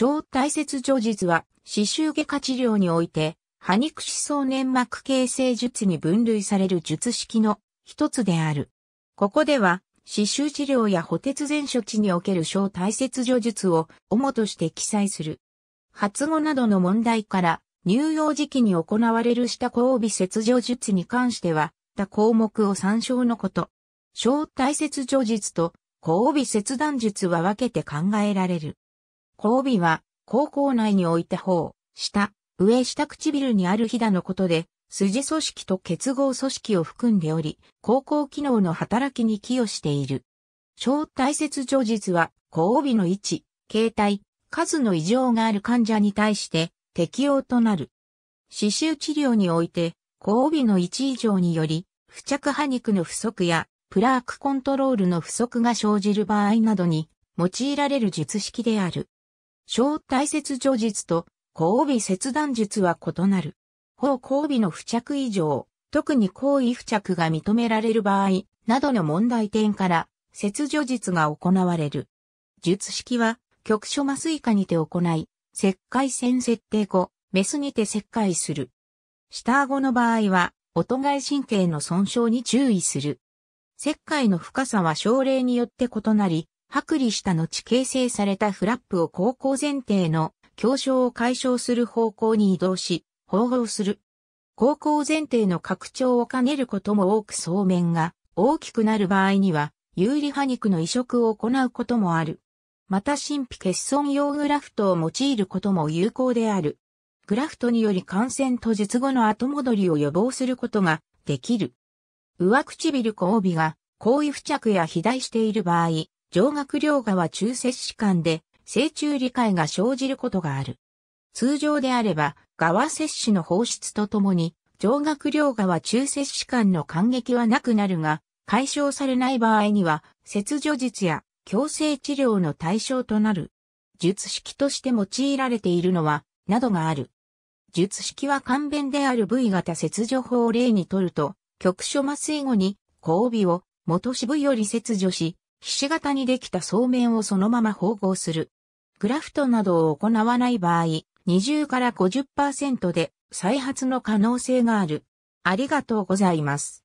小大切除術は、歯周外科治療において、歯肉歯槽粘膜形成術に分類される術式の一つである。ここでは、歯周治療や補鉄前処置における小大切除術を主として記載する。発語などの問題から、乳幼児期に行われる下交尾切除術に関しては、他項目を参照のこと。小大切除術と交尾切断術は分けて考えられる。交尾は、口腔内に置いた方、下、上下唇にあるひだのことで、筋組織と結合組織を含んでおり、口腔機能の働きに寄与している。小体切除術は、交尾の位置、形態、数の異常がある患者に対して適用となる。刺繍治療において、交尾の位置異常により、付着破肉の不足や、プラークコントロールの不足が生じる場合などに、用いられる術式である。小体切除術と交尾切断術は異なる。方交尾の付着以上、特に行為付着が認められる場合、などの問題点から、切除術が行われる。術式は、局所麻酔下にて行い、石灰線設定後、メスにて石灰する。下顎の場合は、音外神経の損傷に注意する。石灰の深さは症例によって異なり、剥離した後形成されたフラップを高校前提の強症を解消する方向に移動し、縫合する。高校前提の拡張を兼ねることも多くそうめんが大きくなる場合には、有利派肉の移植を行うこともある。また神秘欠損用グラフトを用いることも有効である。グラフトにより感染と術後の後戻りを予防することができる。上唇交尾が、行為付着や肥大している場合、上顎両側中接歯間で、正中理解が生じることがある。通常であれば、側接歯の放出とともに、上顎両側中接歯間の感激はなくなるが、解消されない場合には、切除術や強制治療の対象となる。術式として用いられているのは、などがある。術式は簡便である部位型切除法を例にとると、局所麻酔後に、交尾を元支部より切除し、ひし形にできたそうめんをそのまま縫合する。グラフトなどを行わない場合、20から50%で再発の可能性がある。ありがとうございます。